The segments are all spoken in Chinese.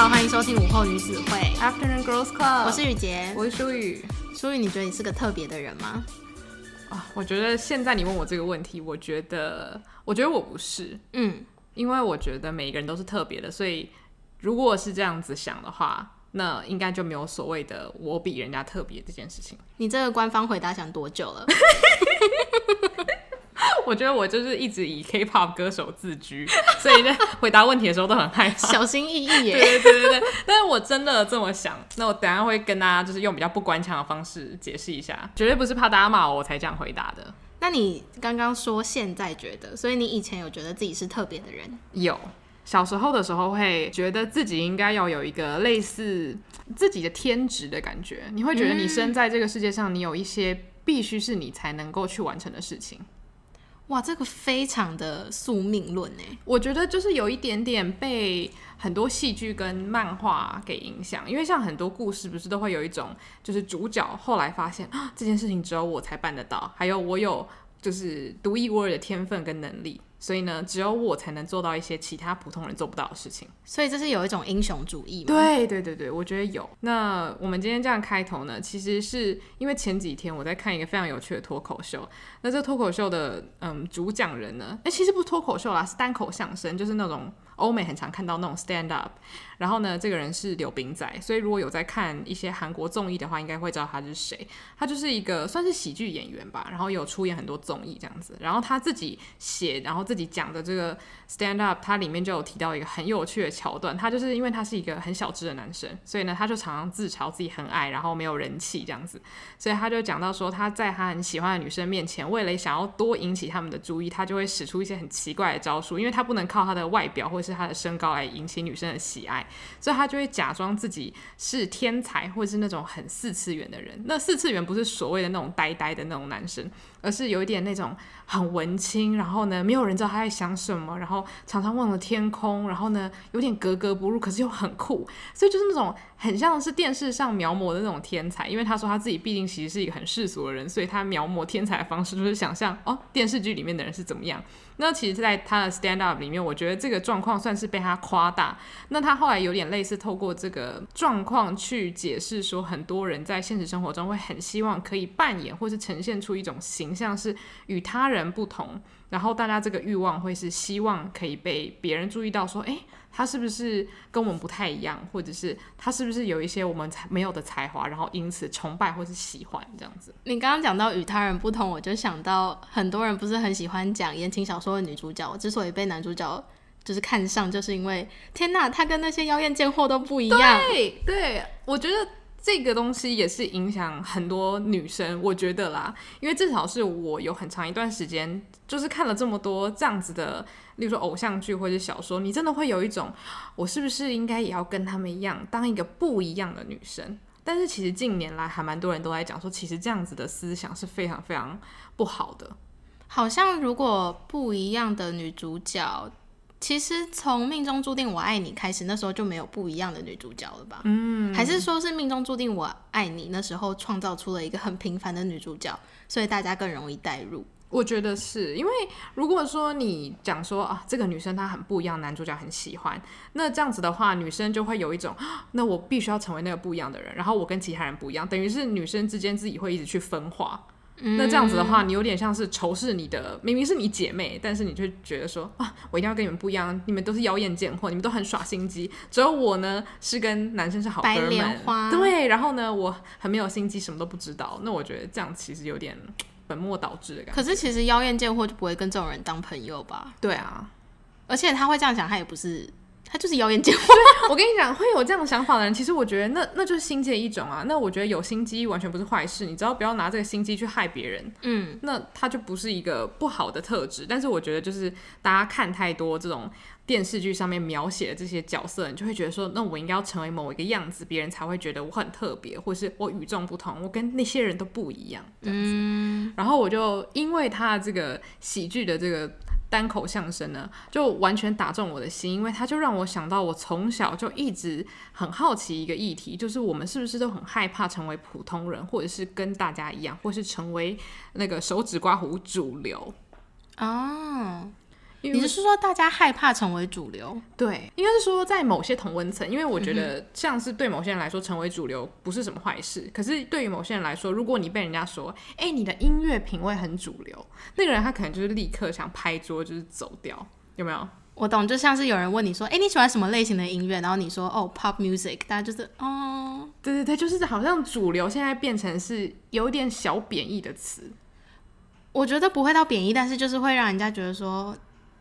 好，欢迎收听午后女子会 Afternoon Girls Club，我是雨杰，我是舒雨。舒雨，你觉得你是个特别的人吗？啊，我觉得现在你问我这个问题，我觉得，我觉得我不是。嗯，因为我觉得每一个人都是特别的，所以如果是这样子想的话，那应该就没有所谓的我比人家特别这件事情。你这个官方回答想多久了？我觉得我就是一直以 K-pop 歌手自居，所以在回答问题的时候都很害怕，小心翼翼耶。对对对对对，但是我真的这么想，那我等下会跟大家就是用比较不官腔的方式解释一下，绝对不是怕大家骂我才这样回答的。那你刚刚说现在觉得，所以你以前有觉得自己是特别的人？有，小时候的时候会觉得自己应该要有一个类似自己的天职的感觉，你会觉得你生在这个世界上，你有一些必须是你才能够去完成的事情。哇，这个非常的宿命论哎，我觉得就是有一点点被很多戏剧跟漫画给影响，因为像很多故事不是都会有一种，就是主角后来发现啊，这件事情只有我才办得到，还有我有。就是独一无二的天分跟能力，所以呢，只有我才能做到一些其他普通人做不到的事情。所以这是有一种英雄主义。对对对对，我觉得有。那我们今天这样开头呢，其实是因为前几天我在看一个非常有趣的脱口秀。那这脱口秀的嗯主讲人呢，哎，其实不脱口秀啦，是单口相声，就是那种欧美很常看到那种 stand up。然后呢，这个人是柳炳仔，所以如果有在看一些韩国综艺的话，应该会知道他是谁。他就是一个算是喜剧演员吧，然后有出演很多综艺这样子。然后他自己写，然后自己讲的这个 stand up，他里面就有提到一个很有趣的桥段。他就是因为他是一个很小只的男生，所以呢，他就常常自嘲自己很矮，然后没有人气这样子。所以他就讲到说，他在他很喜欢的女生面前，为了想要多引起他们的注意，他就会使出一些很奇怪的招数，因为他不能靠他的外表或是他的身高来引起女生的喜爱。所以他就会假装自己是天才，或是那种很四次元的人。那四次元不是所谓的那种呆呆的那种男生。而是有一点那种很文青，然后呢，没有人知道他在想什么，然后常常望着天空，然后呢，有点格格不入，可是又很酷，所以就是那种很像是电视上描摹的那种天才。因为他说他自己毕竟其实是一个很世俗的人，所以他描摹天才的方式就是想象哦电视剧里面的人是怎么样。那其实，在他的 stand up 里面，我觉得这个状况算是被他夸大。那他后来有点类似透过这个状况去解释说，很多人在现实生活中会很希望可以扮演或是呈现出一种形。形象是与他人不同，然后大家这个欲望会是希望可以被别人注意到，说，哎，他是不是跟我们不太一样，或者是他是不是有一些我们才没有的才华，然后因此崇拜或是喜欢这样子。你刚刚讲到与他人不同，我就想到很多人不是很喜欢讲言情小说的女主角，我之所以被男主角就是看上，就是因为天呐，他跟那些妖艳贱货都不一样。对，我觉得。这个东西也是影响很多女生，我觉得啦，因为至少是我有很长一段时间，就是看了这么多这样子的，例如说偶像剧或者小说，你真的会有一种，我是不是应该也要跟他们一样，当一个不一样的女生？但是其实近年来还蛮多人都在讲说，其实这样子的思想是非常非常不好的。好像如果不一样的女主角。其实从《命中注定我爱你》开始，那时候就没有不一样的女主角了吧？嗯，还是说是《命中注定我爱你》那时候创造出了一个很平凡的女主角，所以大家更容易代入。我觉得是因为，如果说你讲说啊，这个女生她很不一样，男主角很喜欢，那这样子的话，女生就会有一种，那我必须要成为那个不一样的人，然后我跟其他人不一样，等于是女生之间自己会一直去分化。那这样子的话，你有点像是仇视你的，明明是你姐妹，但是你却觉得说啊，我一定要跟你们不一样，你们都是妖艳贱货，你们都很耍心机，只有我呢是跟男生是好哥们，对，然后呢，我很没有心机，什么都不知道。那我觉得这样其实有点本末倒置的感觉。可是其实妖艳贱货就不会跟这种人当朋友吧？对啊，而且他会这样想，他也不是。他就是谣言传播。我跟你讲，会有这样想法的人，其实我觉得那那就是心机的一种啊。那我觉得有心机完全不是坏事，你只要不要拿这个心机去害别人，嗯，那他就不是一个不好的特质。但是我觉得，就是大家看太多这种电视剧上面描写的这些角色，你就会觉得说，那我应该要成为某一个样子，别人才会觉得我很特别，或是我与众不同，我跟那些人都不一样。这样嗯，然后我就因为他这个喜剧的这个。单口相声呢，就完全打中我的心，因为他就让我想到，我从小就一直很好奇一个议题，就是我们是不是都很害怕成为普通人，或者是跟大家一样，或是成为那个手指刮胡主流啊。你是说大家害怕成为主流？对，应该是说在某些同温层，因为我觉得像是对某些人来说，成为主流不是什么坏事。可是对于某些人来说，如果你被人家说“哎，你的音乐品味很主流”，那个人他可能就是立刻想拍桌就是走掉，有没有？我懂，就像是有人问你说“哎，你喜欢什么类型的音乐？”然后你说“哦，pop music”，大家就是“哦，对对对”，就是好像主流现在变成是有点小贬义的词。我觉得不会到贬义，但是就是会让人家觉得说。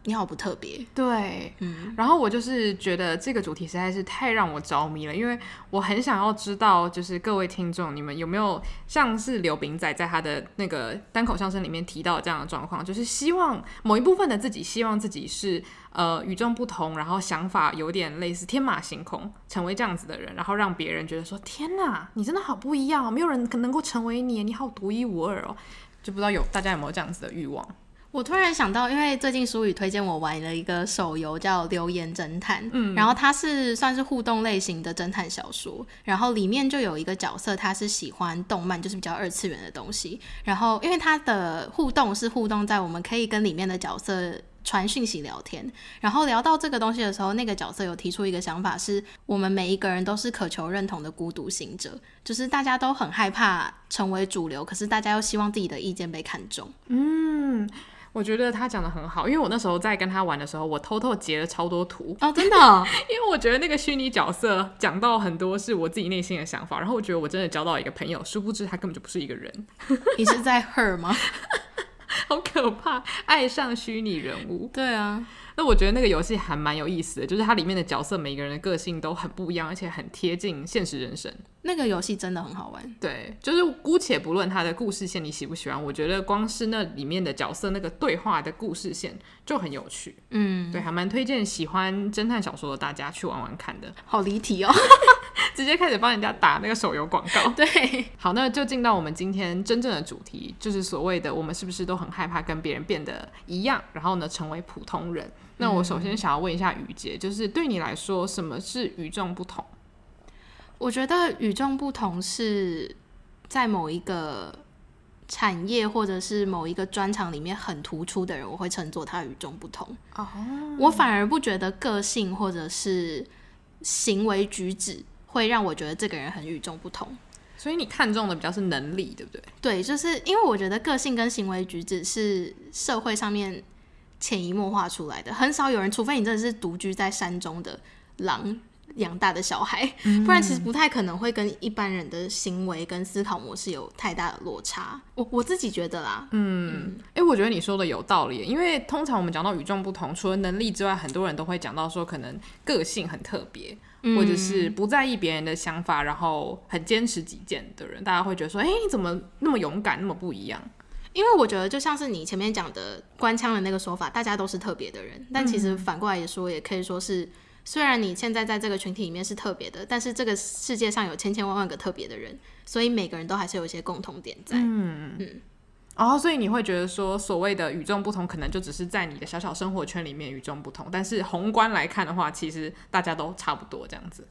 你好，不特别。对，嗯，然后我就是觉得这个主题实在是太让我着迷了，因为我很想要知道，就是各位听众，你们有没有像是刘秉仔在他的那个单口相声里面提到这样的状况，就是希望某一部分的自己，希望自己是呃与众不同，然后想法有点类似天马行空，成为这样子的人，然后让别人觉得说，天哪，你真的好不一样，没有人可能够成为你，你好独一无二哦，就不知道有大家有没有这样子的欲望。我突然想到，因为最近舒宇推荐我玩了一个手游，叫《留言侦探》。嗯，然后它是算是互动类型的侦探小说，然后里面就有一个角色，他是喜欢动漫，就是比较二次元的东西。然后，因为他的互动是互动在我们可以跟里面的角色传讯息聊天。然后聊到这个东西的时候，那个角色有提出一个想法：，是我们每一个人都是渴求认同的孤独行者，就是大家都很害怕成为主流，可是大家又希望自己的意见被看重。嗯。我觉得他讲的很好，因为我那时候在跟他玩的时候，我偷偷截了超多图哦，真的，因为我觉得那个虚拟角色讲到很多是我自己内心的想法，然后我觉得我真的交到一个朋友，殊不知他根本就不是一个人。你是在 her 吗？好可怕，爱上虚拟人物。对啊。那我觉得那个游戏还蛮有意思的，就是它里面的角色，每个人的个性都很不一样，而且很贴近现实人生。那个游戏真的很好玩，对，就是姑且不论它的故事线你喜不喜欢，我觉得光是那里面的角色那个对话的故事线就很有趣，嗯，对，还蛮推荐喜欢侦探小说的大家去玩玩看的。好离题哦。直接开始帮人家打那个手游广告。对，好，那就进到我们今天真正的主题，就是所谓的我们是不是都很害怕跟别人变得一样，然后呢成为普通人？那我首先想要问一下雨杰，就是对你来说，什么是与众不同？我觉得与众不同是在某一个产业或者是某一个专长里面很突出的人，我会称作他与众不同。哦，我反而不觉得个性或者是行为举止。会让我觉得这个人很与众不同，所以你看中的比较是能力，对不对？对，就是因为我觉得个性跟行为举止是社会上面潜移默化出来的，很少有人，除非你真的是独居在山中的狼。养大的小孩，不然其实不太可能会跟一般人的行为跟思考模式有太大的落差。我我自己觉得啦，嗯，哎，我觉得你说的有道理，因为通常我们讲到与众不同，除了能力之外，很多人都会讲到说可能个性很特别，或者是不在意别人的想法，然后很坚持己见的人，大家会觉得说，哎，你怎么那么勇敢，那么不一样？因为我觉得就像是你前面讲的官腔的那个说法，大家都是特别的人，但其实反过来也说，也可以说是。虽然你现在在这个群体里面是特别的，但是这个世界上有千千万万个特别的人，所以每个人都还是有一些共同点在。嗯嗯。哦，所以你会觉得说，所谓的与众不同，可能就只是在你的小小生活圈里面与众不同，但是宏观来看的话，其实大家都差不多这样子。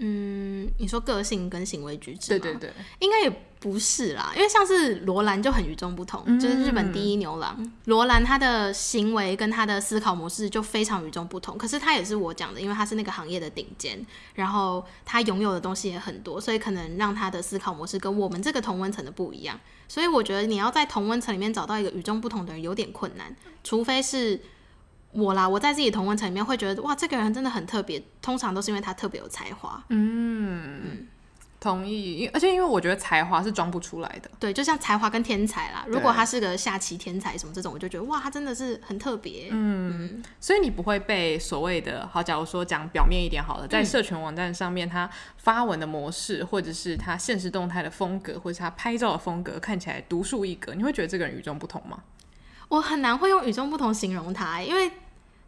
嗯，你说个性跟行为举止，对对对，应该也不是啦，因为像是罗兰就很与众不同，就是日本第一牛郎罗兰，他的行为跟他的思考模式就非常与众不同。可是他也是我讲的，因为他是那个行业的顶尖，然后他拥有的东西也很多，所以可能让他的思考模式跟我们这个同温层的不一样。所以我觉得你要在同温层里面找到一个与众不同的人有点困难，除非是。我啦，我在自己同温层里面会觉得，哇，这个人真的很特别。通常都是因为他特别有才华。嗯，同意。而且因为我觉得才华是装不出来的。对，就像才华跟天才啦，如果他是个下棋天才什么这种，我就觉得哇，他真的是很特别。嗯，所以你不会被所谓的，好，假如说讲表面一点好了，在社群网站上面他发文的模式，或者是他现实动态的风格，或是他拍照的风格，看起来独树一格，你会觉得这个人与众不同吗？我很难会用与众不同形容他，因为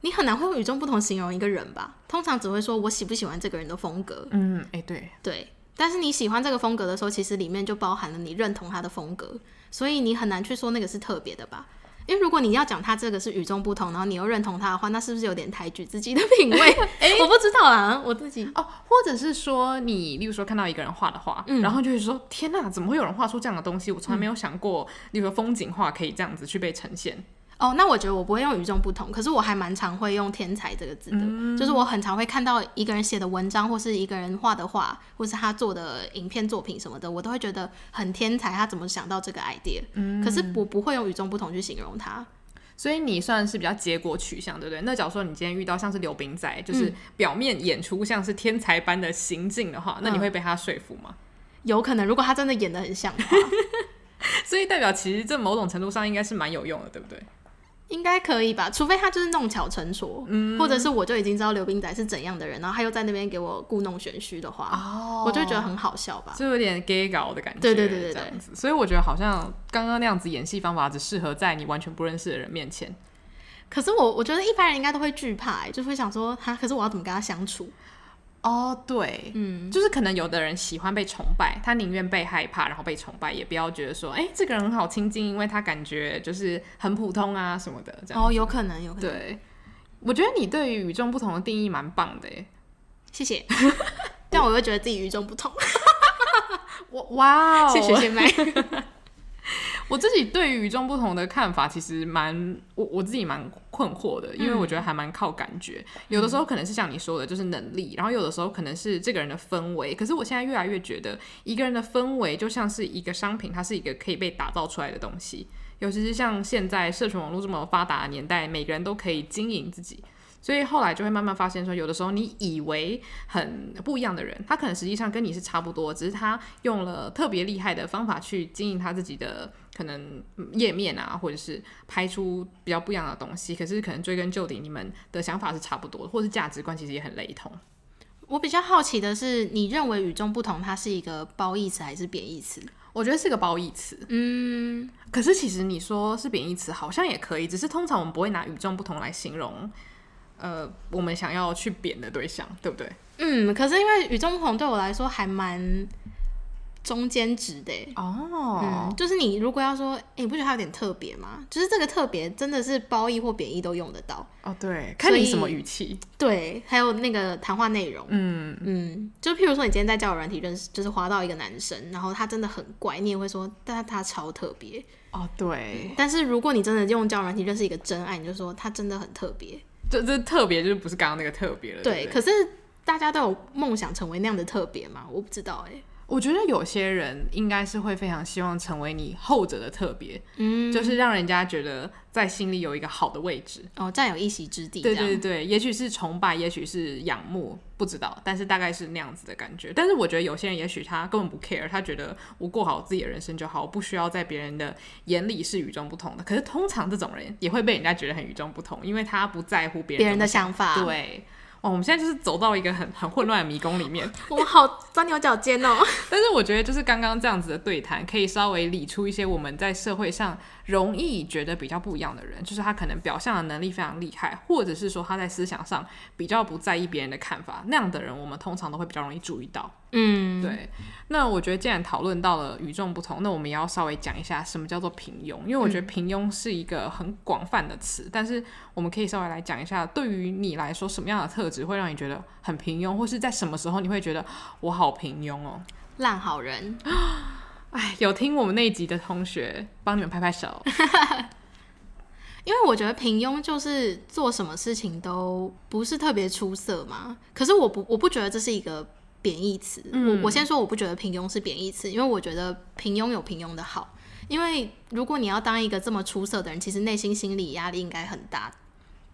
你很难会用与众不同形容一个人吧。通常只会说我喜不喜欢这个人的风格。嗯，哎，对对。但是你喜欢这个风格的时候，其实里面就包含了你认同他的风格，所以你很难去说那个是特别的吧。因为如果你要讲他这个是与众不同，然后你又认同他的话，那是不是有点抬举自己的品味？我不知道啊，我自己哦，或者是说你，例如说看到一个人画的画，然后就会说天哪，怎么会有人画出这样的东西？我从来没有想过，例如说风景画可以这样子去被呈现。哦，那我觉得我不会用与众不同，可是我还蛮常会用天才这个字的。就是我很常会看到一个人写的文章，或是一个人画的画，或是他做的影片作品什么的，我都会觉得很天才，他怎么想到这个 idea。可是我不会用与众不同去形容他。所以你算是比较结果取向，对不对？那假如说你今天遇到像是刘冰仔，就是表面演出像是天才般的行径的话，那你会被他说服吗？有可能，如果他真的演的很像。的话。所以代表其实这某种程度上应该是蛮有用的，对不对？应该可以吧，除非他就是弄巧成拙，或者是我就已经知道刘冰仔是怎样的人，然后他又在那边给我故弄玄虚的话，我就觉得很好笑吧，就有点 gay 搞的感觉，对对对对，这样子。所以我觉得好像刚刚那样子演戏方法只适合在你完全不认识的人面前。可是我我觉得一般人应该都会惧怕，就会想说他，可是我要怎么跟他相处？哦，对，嗯，就是可能有的人喜欢被崇拜，他宁愿被害怕，然后被崇拜，也不要觉得说，哎，这个人很好亲近，因为他感觉就是很普通啊什么的，这样。哦，有可能，有可能。对，我觉得你对于与众不同的定义蛮棒的，谢谢。但我又觉得自己与众不同。我 哇哦，谢谢谢妹。我自己对于与众不同的看法，其实蛮我我自己蛮困惑的，因为我觉得还蛮靠感觉。有的时候可能是像你说的，就是能力；然后有的时候可能是这个人的氛围。可是我现在越来越觉得，一个人的氛围就像是一个商品，它是一个可以被打造出来的东西。尤其是像现在社群网络这么发达的年代，每个人都可以经营自己，所以后来就会慢慢发现说，有的时候你以为很不一样的人，他可能实际上跟你是差不多，只是他用了特别厉害的方法去经营他自己的。可能页面啊，或者是拍出比较不一样的东西，可是可能追根究底，你们的想法是差不多的，或是价值观其实也很雷同。我比较好奇的是，你认为与众不同，它是一个褒义词还是贬义词？我觉得是个褒义词。嗯，可是其实你说是贬义词，好像也可以，只是通常我们不会拿与众不同来形容，呃，我们想要去贬的对象，对不对？嗯，可是因为与众不同对我来说还蛮。中间值的哦，嗯，就是你如果要说，哎，你不觉得他有点特别吗？就是这个特别真的是褒义或贬义都用得到哦。对，看你什么语气。对，还有那个谈话内容。嗯嗯，就譬如说，你今天在交友软体认识，就是滑到一个男生，然后他真的很怪，你也会说，但他超特别哦。对。但是如果你真的用交友软体认识一个真爱，你就说他真的很特别。这这特别就是不是刚刚那个特别了。对，可是大家都有梦想成为那样的特别吗？我不知道哎。我觉得有些人应该是会非常希望成为你后者的特别，嗯，就是让人家觉得在心里有一个好的位置，哦，占有一席之地。对对对，也许是崇拜，也许是仰慕，不知道，但是大概是那样子的感觉。但是我觉得有些人，也许他根本不 care，他觉得我过好自己的人生就好，不需要在别人的眼里是与众不同的。可是通常这种人也会被人家觉得很与众不同，因为他不在乎别人的想法，对。哦，我们现在就是走到一个很很混乱的迷宫里面，我们好钻牛角尖哦。但是我觉得，就是刚刚这样子的对谈，可以稍微理出一些我们在社会上容易觉得比较不一样的人，就是他可能表象的能力非常厉害，或者是说他在思想上比较不在意别人的看法，那样的人我们通常都会比较容易注意到。嗯，对。那我觉得，既然讨论到了与众不同，那我们也要稍微讲一下什么叫做平庸，因为我觉得平庸是一个很广泛的词，但是我们可以稍微来讲一下，对于你来说，什么样的特。只会让你觉得很平庸，或是在什么时候你会觉得我好平庸哦，烂好人。哎，有听我们那一集的同学，帮你们拍拍手。因为我觉得平庸就是做什么事情都不是特别出色嘛。可是我不，我不觉得这是一个贬义词。我我先说我不觉得平庸是贬义词，因为我觉得平庸有平庸的好。因为如果你要当一个这么出色的人，其实内心心理压力应该很大。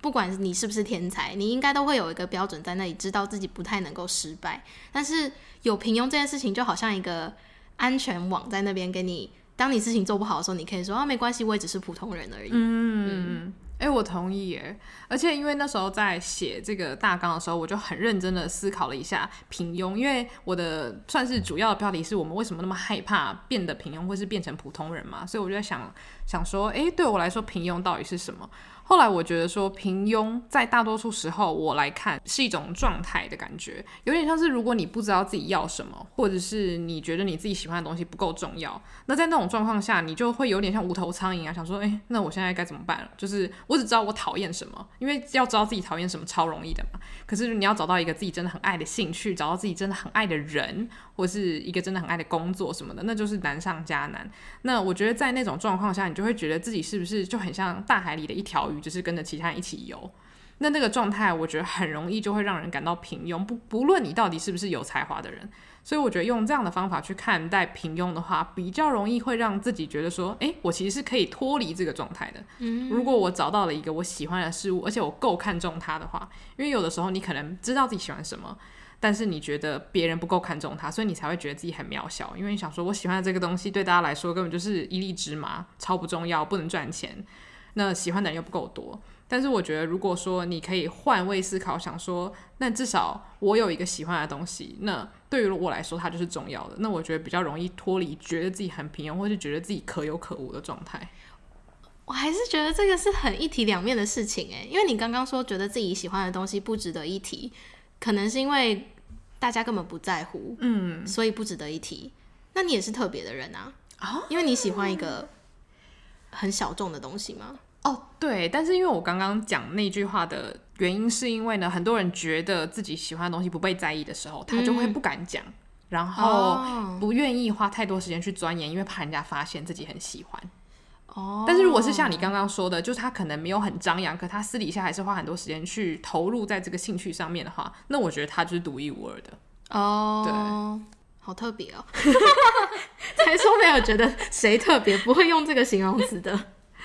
不管你是不是天才，你应该都会有一个标准在那里，知道自己不太能够失败。但是有平庸这件事情，就好像一个安全网在那边给你。当你事情做不好的时候，你可以说啊，没关系，我也只是普通人而已。嗯，嗯哎，我同意耶。而且因为那时候在写这个大纲的时候，我就很认真的思考了一下平庸，因为我的算是主要的标题是我们为什么那么害怕变得平庸，或是变成普通人嘛。所以我就在想想说，哎，对我来说平庸到底是什么？后来我觉得说平庸在大多数时候我来看是一种状态的感觉，有点像是如果你不知道自己要什么，或者是你觉得你自己喜欢的东西不够重要，那在那种状况下，你就会有点像无头苍蝇啊，想说哎，那我现在该怎么办？就是我只知道我讨厌什么，因为要知道自己讨厌什么超容易的嘛。可是你要找到一个自己真的很爱的兴趣，找到自己真的很爱的人，或是一个真的很爱的工作什么的，那就是难上加难。那我觉得在那种状况下，你就会觉得自己是不是就很像大海里的一条鱼？就是跟着其他人一起游，那那个状态，我觉得很容易就会让人感到平庸。不不论你到底是不是有才华的人，所以我觉得用这样的方法去看待平庸的话，比较容易会让自己觉得说，诶，我其实是可以脱离这个状态的。嗯，如果我找到了一个我喜欢的事物，而且我够看重它的话，因为有的时候你可能知道自己喜欢什么，但是你觉得别人不够看重它，所以你才会觉得自己很渺小。因为你想说，我喜欢的这个东西对大家来说根本就是一粒芝麻，超不重要，不能赚钱。那喜欢的人又不够多，但是我觉得，如果说你可以换位思考，想说，那至少我有一个喜欢的东西，那对于我来说，它就是重要的。那我觉得比较容易脱离觉得自己很平庸，或是觉得自己可有可无的状态。我还是觉得这个是很一体两面的事情哎，因为你刚刚说觉得自己喜欢的东西不值得一提，可能是因为大家根本不在乎，嗯，所以不值得一提。那你也是特别的人啊，哦，因为你喜欢一个很小众的东西吗？哦，对，但是因为我刚刚讲那句话的原因，是因为呢，很多人觉得自己喜欢的东西不被在意的时候，他就会不敢讲，然后不愿意花太多时间去钻研，因为怕人家发现自己很喜欢。哦，但是如果是像你刚刚说的，就是他可能没有很张扬，可他私底下还是花很多时间去投入在这个兴趣上面的话，那我觉得他就是独一无二的哦，对，好特别哦，才 说没有觉得谁特别，不会用这个形容词的。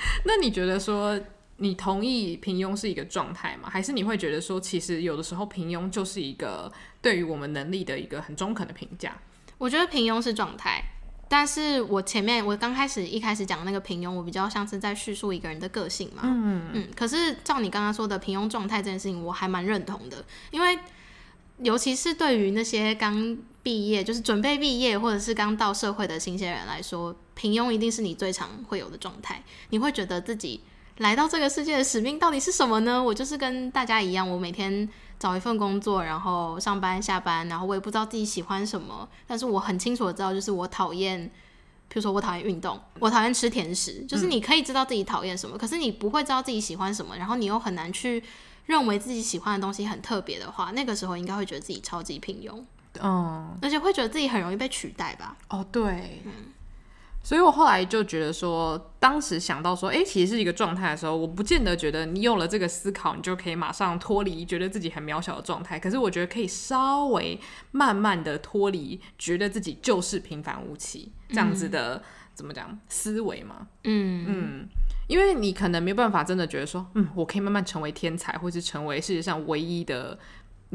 那你觉得说你同意平庸是一个状态吗？还是你会觉得说其实有的时候平庸就是一个对于我们能力的一个很中肯的评价？我觉得平庸是状态，但是我前面我刚开始一开始讲那个平庸，我比较像是在叙述一个人的个性嘛。嗯嗯。可是照你刚刚说的平庸状态这件事情，我还蛮认同的，因为尤其是对于那些刚。毕业就是准备毕业，或者是刚到社会的新鲜人来说，平庸一定是你最常会有的状态。你会觉得自己来到这个世界的使命到底是什么呢？我就是跟大家一样，我每天找一份工作，然后上班下班，然后我也不知道自己喜欢什么，但是我很清楚的知道，就是我讨厌，比如说我讨厌运动，我讨厌吃甜食，就是你可以知道自己讨厌什么，可是你不会知道自己喜欢什么，然后你又很难去认为自己喜欢的东西很特别的话，那个时候应该会觉得自己超级平庸。嗯，而且会觉得自己很容易被取代吧？哦，对。所以，我后来就觉得说，当时想到说，哎，其实是一个状态的时候，我不见得觉得你有了这个思考，你就可以马上脱离觉得自己很渺小的状态。可是，我觉得可以稍微慢慢的脱离觉得自己就是平凡无奇这样子的，怎么讲思维嘛？嗯嗯，因为你可能没有办法真的觉得说，嗯，我可以慢慢成为天才，或是成为世界上唯一的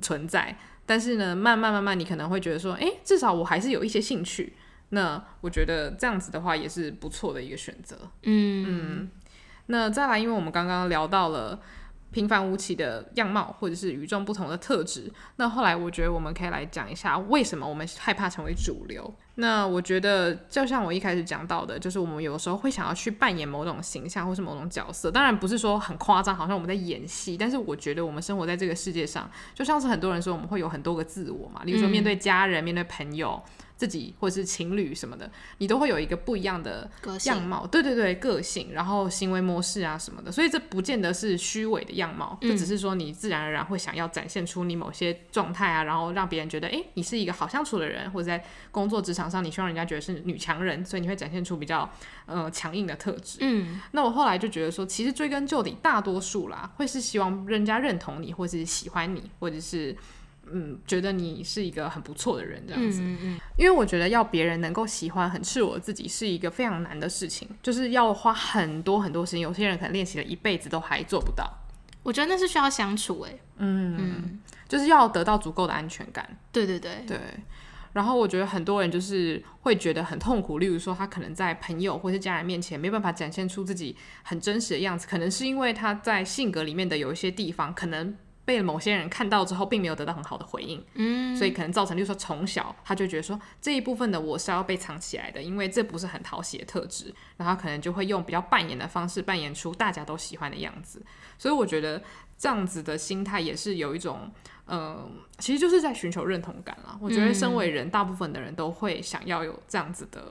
存在。但是呢，慢慢慢慢，你可能会觉得说，哎，至少我还是有一些兴趣。那我觉得这样子的话也是不错的一个选择。嗯，那再来，因为我们刚刚聊到了平凡无奇的样貌或者是与众不同的特质，那后来我觉得我们可以来讲一下，为什么我们害怕成为主流。那我觉得，就像我一开始讲到的，就是我们有时候会想要去扮演某种形象或是某种角色。当然不是说很夸张，好像我们在演戏。但是我觉得我们生活在这个世界上，就像是很多人说我们会有很多个自我嘛，例如说面对家人、面对朋友。自己或者是情侣什么的，你都会有一个不一样的样貌，对对对，个性，然后行为模式啊什么的，所以这不见得是虚伪的样貌，就只是说你自然而然会想要展现出你某些状态啊，然后让别人觉得，哎，你是一个好相处的人，或者在工作职场上，你希望人家觉得是女强人，所以你会展现出比较呃强硬的特质。嗯，那我后来就觉得说，其实追根究底，大多数啦会是希望人家认同你，或者是喜欢你，或者是。嗯，觉得你是一个很不错的人，这样子。嗯嗯因为我觉得要别人能够喜欢，很赤我自己是一个非常难的事情，就是要花很多很多时间。有些人可能练习了一辈子都还做不到。我觉得那是需要相处，哎。嗯嗯，就是要得到足够的安全感。对对对对。然后我觉得很多人就是会觉得很痛苦，例如说他可能在朋友或是家人面前没办法展现出自己很真实的样子，可能是因为他在性格里面的有一些地方可能。被某些人看到之后，并没有得到很好的回应，嗯，所以可能造成，就是说从小他就觉得说这一部分的我是要被藏起来的，因为这不是很讨喜的特质，然后可能就会用比较扮演的方式，扮演出大家都喜欢的样子。所以我觉得这样子的心态也是有一种，嗯，其实就是在寻求认同感了。我觉得身为人大部分的人都会想要有这样子的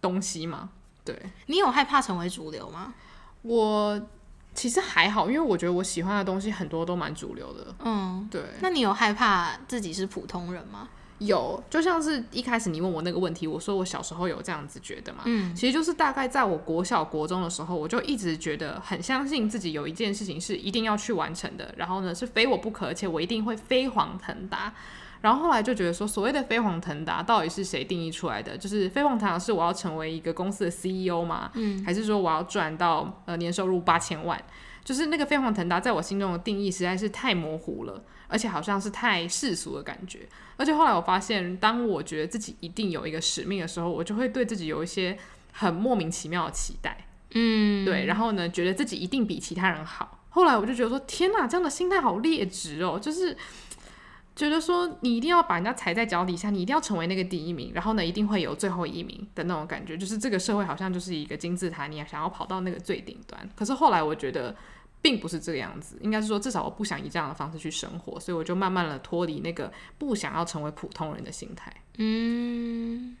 东西嘛。对你有害怕成为主流吗？我。其实还好，因为我觉得我喜欢的东西很多都蛮主流的。嗯，对。那你有害怕自己是普通人吗？有，就像是一开始你问我那个问题，我说我小时候有这样子觉得嘛。嗯，其实就是大概在我国小国中的时候，我就一直觉得很相信自己有一件事情是一定要去完成的，然后呢是非我不可，而且我一定会飞黄腾达。然后后来就觉得说，所谓的飞黄腾达到底是谁定义出来的？就是飞黄腾达是我要成为一个公司的 CEO 吗？嗯，还是说我要赚到呃年收入八千万？就是那个飞黄腾达在我心中的定义实在是太模糊了，而且好像是太世俗的感觉。而且后来我发现，当我觉得自己一定有一个使命的时候，我就会对自己有一些很莫名其妙的期待。嗯，对。然后呢，觉得自己一定比其他人好。后来我就觉得说，天呐，这样的心态好劣质哦，就是。觉得说你一定要把人家踩在脚底下，你一定要成为那个第一名，然后呢，一定会有最后一名的那种感觉。就是这个社会好像就是一个金字塔，你想要跑到那个最顶端。可是后来我觉得并不是这个样子，应该是说至少我不想以这样的方式去生活，所以我就慢慢的脱离那个不想要成为普通人的心态。嗯，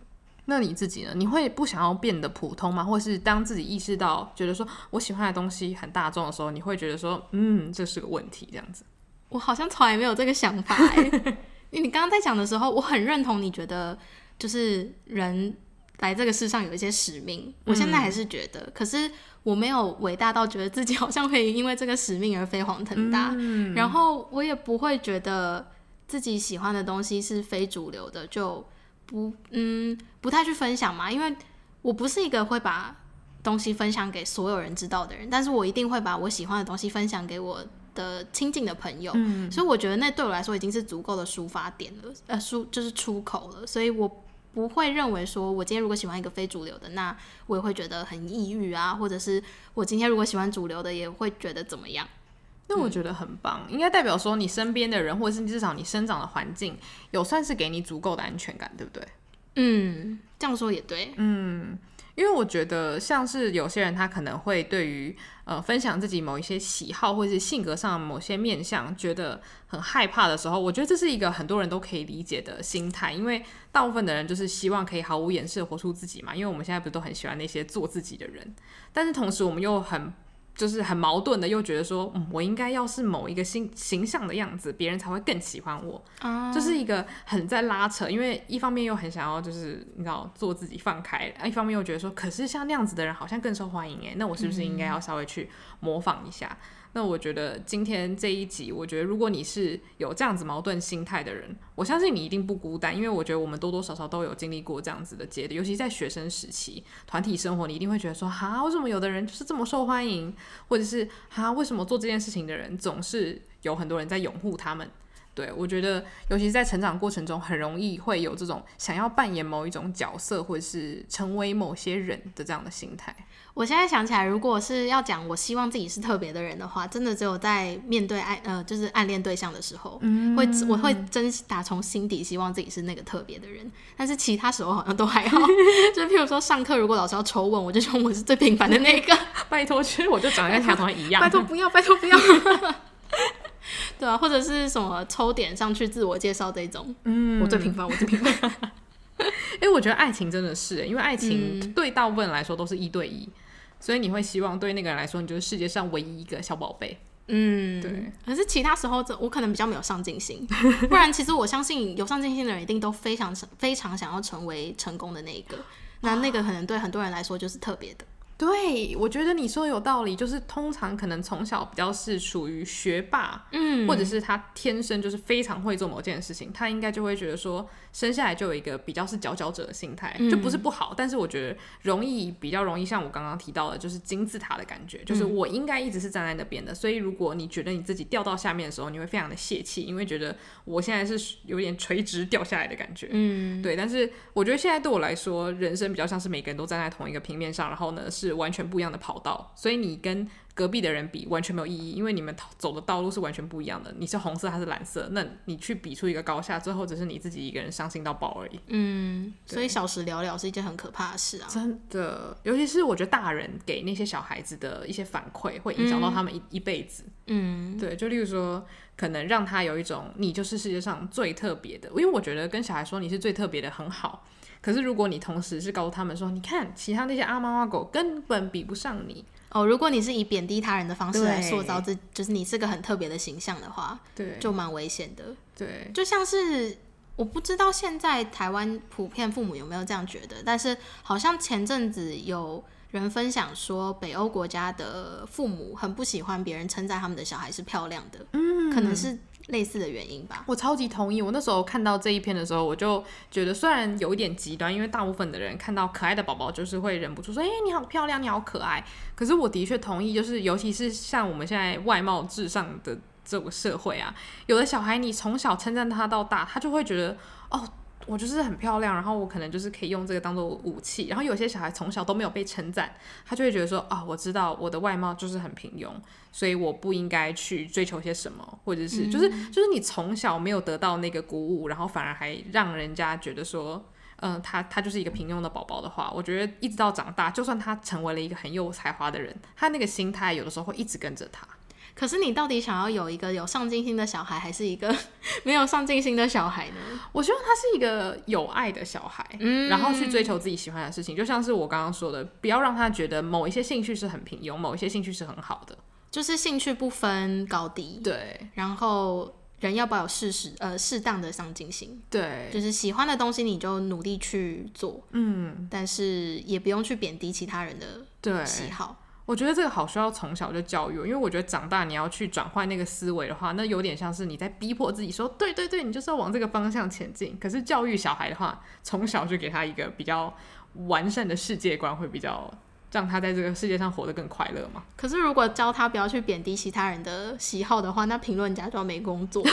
那你自己呢？你会不想要变得普通吗？或是当自己意识到觉得说我喜欢的东西很大众的时候，你会觉得说嗯，这是个问题这样子。我好像从来没有这个想法，因为你刚刚在讲的时候，我很认同。你觉得就是人来这个世上有一些使命，我现在还是觉得。可是我没有伟大到觉得自己好像会因为这个使命而飞黄腾达，然后我也不会觉得自己喜欢的东西是非主流的，就不嗯不太去分享嘛，因为我不是一个会把东西分享给所有人知道的人，但是我一定会把我喜欢的东西分享给我。的亲近的朋友，所以我觉得那对我来说已经是足够的抒发点了，呃，抒就是出口了，所以我不会认为说我今天如果喜欢一个非主流的，那我也会觉得很抑郁啊，或者是我今天如果喜欢主流的，也会觉得怎么样？那我觉得很棒，应该代表说你身边的人，或者是至少你生长的环境，有算是给你足够的安全感，对不对？嗯，这样说也对，嗯。因为我觉得，像是有些人他可能会对于呃分享自己某一些喜好或者是性格上某些面相觉得很害怕的时候，我觉得这是一个很多人都可以理解的心态。因为大部分的人就是希望可以毫无掩饰活出自己嘛，因为我们现在不是都很喜欢那些做自己的人，但是同时我们又很。就是很矛盾的，又觉得说，我应该要是某一个形形象的样子，别人才会更喜欢我。就是一个很在拉扯，因为一方面又很想要就是你知道做自己放开，一方面又觉得说，可是像那样子的人好像更受欢迎哎，那我是不是应该要稍微去模仿一下？那我觉得今天这一集，我觉得如果你是有这样子矛盾心态的人，我相信你一定不孤单，因为我觉得我们多多少少都有经历过这样子的阶段，尤其在学生时期，团体生活你一定会觉得说，哈，为什么有的人就是这么受欢迎，或者是哈，为什么做这件事情的人总是有很多人在拥护他们。对，我觉得，尤其是在成长过程中，很容易会有这种想要扮演某一种角色，或者是成为某些人的这样的心态。我现在想起来，如果是要讲我希望自己是特别的人的话，真的只有在面对爱呃，就是暗恋对象的时候，嗯、会我会真打从心底希望自己是那个特别的人。但是其他时候好像都还好，就譬如说上课，如果老师要抽问，我就说我是最平凡的那个，拜托，其实我就长得跟小他同学一样，拜托不要，拜托不要。对啊，或者是什么抽点上去自我介绍这种，嗯，我最平凡，我最平凡。哎，我觉得爱情真的是，因为爱情对大部分来说都是一对一，所以你会希望对那个人来说，你就是世界上唯一一个小宝贝。嗯，对。可是其他时候，这我可能比较没有上进心，不然其实我相信有上进心的人一定都非常非常想要成为成功的那一个。那那个可能对很多人来说就是特别的。对，我觉得你说的有道理，就是通常可能从小比较是属于学霸，嗯，或者是他天生就是非常会做某件事情，他应该就会觉得说生下来就有一个比较是佼佼者的心态，就不是不好，但是我觉得容易比较容易像我刚刚提到的，就是金字塔的感觉，就是我应该一直是站在那边的，所以如果你觉得你自己掉到下面的时候，你会非常的泄气，因为觉得我现在是有点垂直掉下来的感觉，嗯，对，但是我觉得现在对我来说，人生比较像是每个人都站在同一个平面上，然后呢是。完全不一样的跑道，所以你跟隔壁的人比完全没有意义，因为你们走的道路是完全不一样的。你是红色，还是蓝色，那你去比出一个高下，最后只是你自己一个人伤心到爆而已。嗯，所以小时聊聊是一件很可怕的事啊。真的，尤其是我觉得大人给那些小孩子的一些反馈，会影响到他们一一辈子。嗯，对，就例如说，可能让他有一种你就是世界上最特别的。因为我觉得跟小孩说你是最特别的很好。可是，如果你同时是告诉他们说，你看其他那些阿猫阿狗根本比不上你哦，如果你是以贬低他人的方式来塑造自，就是你是个很特别的形象的话，对，就蛮危险的。对，就像是我不知道现在台湾普遍父母有没有这样觉得，但是好像前阵子有人分享说，北欧国家的父母很不喜欢别人称赞他们的小孩是漂亮的，嗯，可能是。类似的原因吧，我超级同意。我那时候看到这一篇的时候，我就觉得虽然有一点极端，因为大部分的人看到可爱的宝宝就是会忍不住说：“哎，你好漂亮，你好可爱。”可是我的确同意，就是尤其是像我们现在外貌至上的这个社会啊，有的小孩你从小称赞他到大，他就会觉得哦。我就是很漂亮，然后我可能就是可以用这个当做武器。然后有些小孩从小都没有被称赞，他就会觉得说啊，我知道我的外貌就是很平庸，所以我不应该去追求些什么，或者是就是就是你从小没有得到那个鼓舞，然后反而还让人家觉得说，嗯，他他就是一个平庸的宝宝的话，我觉得一直到长大，就算他成为了一个很有才华的人，他那个心态有的时候会一直跟着他。可是你到底想要有一个有上进心的小孩，还是一个 没有上进心的小孩呢？我希望他是一个有爱的小孩，然后去追求自己喜欢的事情。就像是我刚刚说的，不要让他觉得某一些兴趣是很平庸，某一些兴趣是很好的，就是兴趣不分高低。对。然后人要不要有适时呃适当的上进心？对，就是喜欢的东西你就努力去做，嗯，但是也不用去贬低其他人的喜好。我觉得这个好需要从小就教育，因为我觉得长大你要去转换那个思维的话，那有点像是你在逼迫自己说，对对对，你就是要往这个方向前进。可是教育小孩的话，从小就给他一个比较完善的世界观，会比较让他在这个世界上活得更快乐嘛。可是如果教他不要去贬低其他人的喜好的话，那评论假装没工作。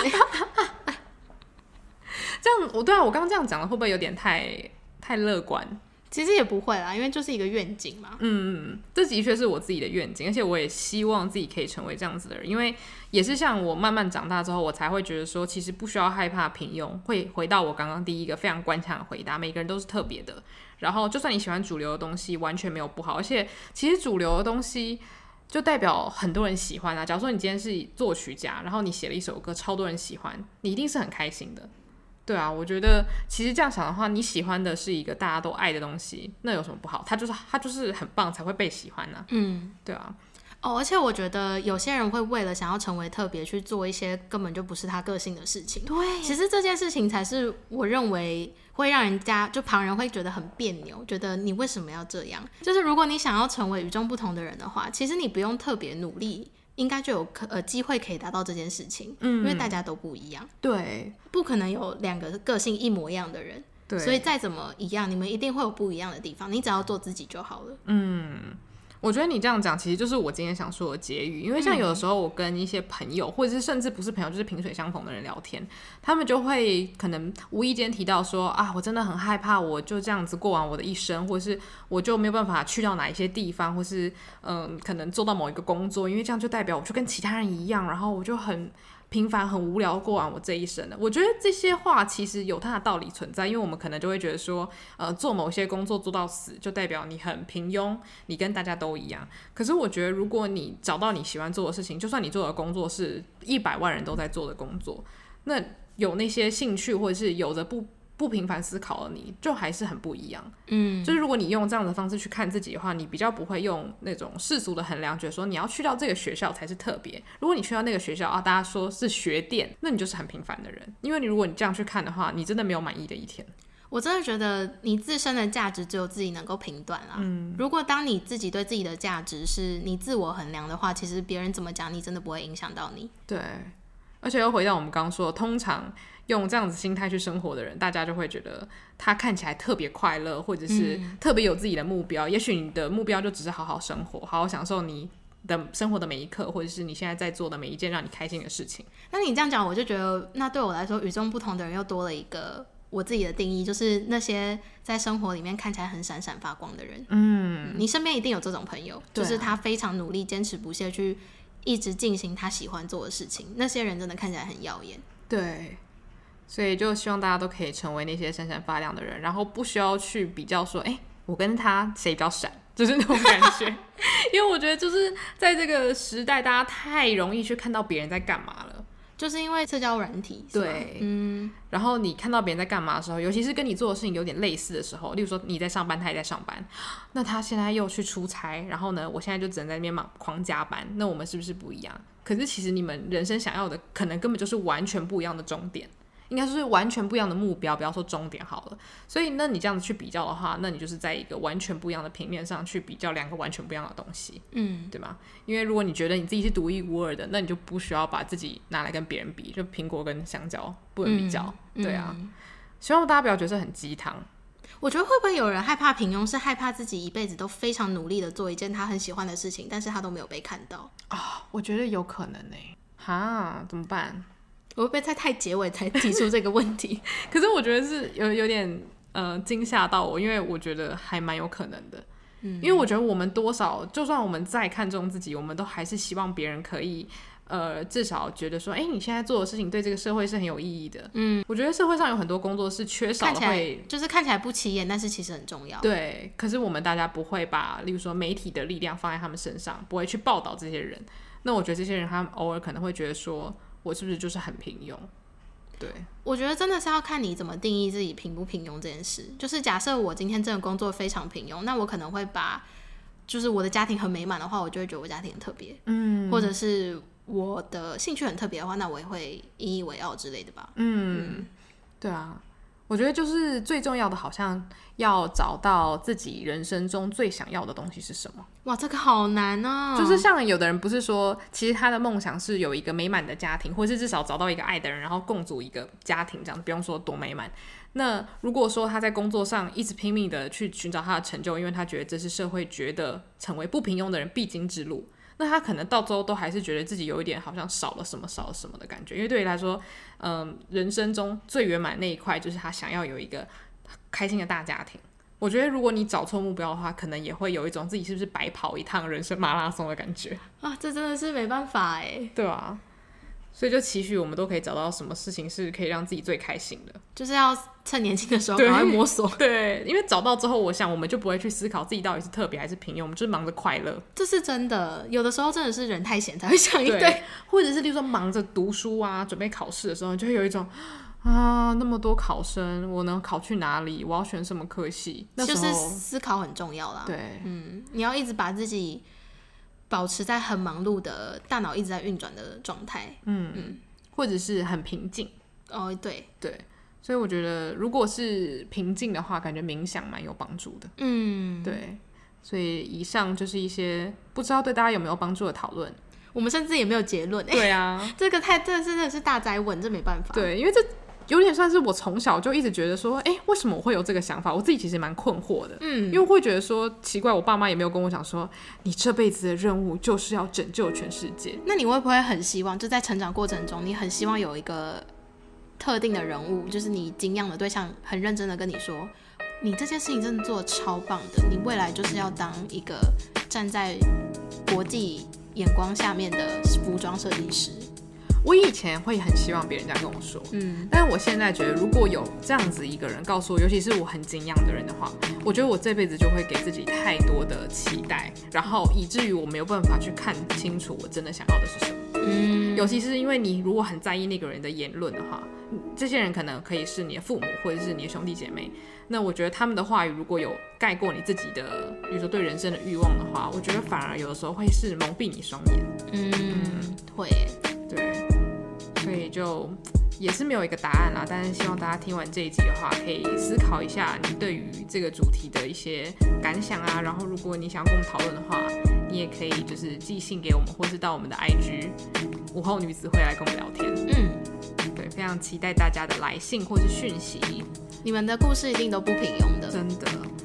这样，我对啊，我刚刚这样讲了，会不会有点太太乐观？其实也不会啦，因为就是一个愿景嘛。嗯，这的确是我自己的愿景，而且我也希望自己可以成为这样子的人。因为也是像我慢慢长大之后，我才会觉得说，其实不需要害怕平庸。会回到我刚刚第一个非常关腔的回答，每个人都是特别的。然后，就算你喜欢主流的东西，完全没有不好。而且，其实主流的东西就代表很多人喜欢啊。假如说你今天是作曲家，然后你写了一首歌，超多人喜欢，你一定是很开心的。对啊，我觉得其实这样想的话，你喜欢的是一个大家都爱的东西，那有什么不好？他就是他就是很棒才会被喜欢呢。嗯，对啊。哦，而且我觉得有些人会为了想要成为特别去做一些根本就不是他个性的事情。对，其实这件事情才是我认为会让人家就旁人会觉得很别扭，觉得你为什么要这样？就是如果你想要成为与众不同的人的话，其实你不用特别努力。应该就有可呃机会可以达到这件事情，嗯，因为大家都不一样，对，不可能有两个个性一模一样的人，对，所以再怎么一样，你们一定会有不一样的地方，你只要做自己就好了，嗯。我觉得你这样讲，其实就是我今天想说的结语。因为像有的时候，我跟一些朋友，或者是甚至不是朋友，就是萍水相逢的人聊天，他们就会可能无意间提到说：“啊，我真的很害怕，我就这样子过完我的一生，或者是我就没有办法去到哪一些地方，或是嗯，可能做到某一个工作，因为这样就代表我就跟其他人一样，然后我就很。”平凡很无聊，过完我这一生的。我觉得这些话其实有它的道理存在，因为我们可能就会觉得说，呃，做某些工作做到死，就代表你很平庸，你跟大家都一样。可是我觉得，如果你找到你喜欢做的事情，就算你做的工作是一百万人都在做的工作，那有那些兴趣或者是有的不。不平凡思考的你就还是很不一样，嗯，就是如果你用这样的方式去看自己的话，你比较不会用那种世俗的衡量，觉得说你要去到这个学校才是特别。如果你去到那个学校啊，大家说是学店，那你就是很平凡的人，因为你如果你这样去看的话，你真的没有满意的一天。我真的觉得你自身的价值只有自己能够评断啦。嗯，如果当你自己对自己的价值是你自我衡量的话，其实别人怎么讲你真的不会影响到你。对，而且又回到我们刚说，通常。用这样子心态去生活的人，大家就会觉得他看起来特别快乐，或者是特别有自己的目标。也许你的目标就只是好好生活，好好享受你的生活的每一刻，或者是你现在在做的每一件让你开心的事情。那你这样讲，我就觉得那对我来说，与众不同的人又多了一个我自己的定义，就是那些在生活里面看起来很闪闪发光的人。嗯，你身边一定有这种朋友，就是他非常努力、坚持不懈，去一直进行他喜欢做的事情。那些人真的看起来很耀眼。对。所以就希望大家都可以成为那些闪闪发亮的人，然后不需要去比较说，哎，我跟他谁比较闪，就是那种感觉。因为我觉得就是在这个时代，大家太容易去看到别人在干嘛了，就是因为社交软体。对，嗯。然后你看到别人在干嘛的时候，尤其是跟你做的事情有点类似的时候，例如说你在上班，他也在上班，那他现在又去出差，然后呢，我现在就只能在那边忙狂加班，那我们是不是不一样？可是其实你们人生想要的，可能根本就是完全不一样的终点。应该是完全不一样的目标，不要说终点好了。所以，那你这样子去比较的话，那你就是在一个完全不一样的平面上去比较两个完全不一样的东西，嗯，对吗？因为如果你觉得你自己是独一无二的，那你就不需要把自己拿来跟别人比，就苹果跟香蕉不能比较，对啊。希望大家不要觉得很鸡汤。我觉得会不会有人害怕平庸，是害怕自己一辈子都非常努力的做一件他很喜欢的事情，但是他都没有被看到啊？我觉得有可能呢。哈，怎么办？我会不会在太结尾才提出这个问题？可是我觉得是有有点呃惊吓到我，因为我觉得还蛮有可能的。嗯，因为我觉得我们多少，就算我们再看重自己，我们都还是希望别人可以呃至少觉得说，哎，你现在做的事情对这个社会是很有意义的。嗯，我觉得社会上有很多工作是缺少，看起就是看起来不起眼，但是其实很重要。对，可是我们大家不会把，例如说媒体的力量放在他们身上，不会去报道这些人。那我觉得这些人，他们偶尔可能会觉得说。我是不是就是很平庸？对，我觉得真的是要看你怎么定义自己平不平庸这件事。就是假设我今天这个工作非常平庸，那我可能会把，就是我的家庭很美满的话，我就会觉得我家庭很特别，嗯，或者是我的兴趣很特别的话，那我也会引以为傲之类的吧。嗯，对啊。我觉得就是最重要的，好像要找到自己人生中最想要的东西是什么。哇，这个好难啊！就是像有的人不是说，其实他的梦想是有一个美满的家庭，或是至少找到一个爱的人，然后共组一个家庭这样，不用说多美满。那如果说他在工作上一直拼命的去寻找他的成就，因为他觉得这是社会觉得成为不平庸的人必经之路。那他可能到最后都还是觉得自己有一点好像少了什么少了什么的感觉，因为对于来说，嗯，人生中最圆满那一块就是他想要有一个开心的大家庭。我觉得如果你找错目标的话，可能也会有一种自己是不是白跑一趟人生马拉松的感觉啊！这真的是没办法哎，对啊，所以就期许我们都可以找到什么事情是可以让自己最开心的，就是要。趁年轻的时候，赶快摸索。对，因为找到之后，我想我们就不会去思考自己到底是特别还是平庸，我们就是忙着快乐。这是真的，有的时候真的是人太闲才会想一堆，或者是比如说忙着读书啊，准备考试的时候，就会有一种啊，那么多考生，我能考去哪里？我要选什么科系？那就是思考很重要啦。对，嗯，你要一直把自己保持在很忙碌的，大脑一直在运转的状态。嗯嗯，或者是很平静。哦，对对。所以我觉得，如果是平静的话，感觉冥想蛮有帮助的。嗯，对。所以以上就是一些不知道对大家有没有帮助的讨论。我们甚至也没有结论。对啊，这个太这真的是大灾问，这没办法。对，因为这有点算是我从小就一直觉得说，哎，为什么我会有这个想法？我自己其实蛮困惑的。嗯，因为会觉得说奇怪，我爸妈也没有跟我讲说，你这辈子的任务就是要拯救全世界。那你会不会很希望，就在成长过程中，你很希望有一个？特定的人物，就是你敬仰的对象，很认真的跟你说，你这件事情真的做超棒的，你未来就是要当一个站在国际眼光下面的服装设计师。我以前会很希望别人这样跟我说，嗯，但是我现在觉得，如果有这样子一个人告诉我，尤其是我很敬仰的人的话，我觉得我这辈子就会给自己太多的期待，然后以至于我没有办法去看清楚我真的想要的是什么，嗯，尤其是因为你如果很在意那个人的言论的话，这些人可能可以是你的父母或者是你的兄弟姐妹，那我觉得他们的话语如果有盖过你自己的，比如说对人生的欲望的话，我觉得反而有的时候会是蒙蔽你双眼，嗯，会，对。所以就也是没有一个答案啦，但是希望大家听完这一集的话，可以思考一下你对于这个主题的一些感想啊。然后如果你想要跟我们讨论的话，你也可以就是寄信给我们，或是到我们的 IG 午后女子会来跟我们聊天。嗯，对，非常期待大家的来信或是讯息。你们的故事一定都不平庸的，真的。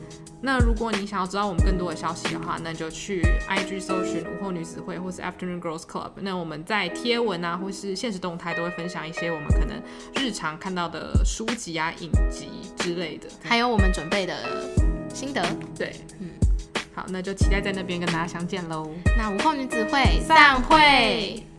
那如果你想要知道我们更多的消息的话，那就去 IG 搜寻午后女子会或是 Afternoon Girls Club。那我们在贴文啊，或是现实动态都会分享一些我们可能日常看到的书籍啊、影集之类的，还有我们准备的心得。对，嗯，好，那就期待在那边跟大家相见喽。那午后女子会散会。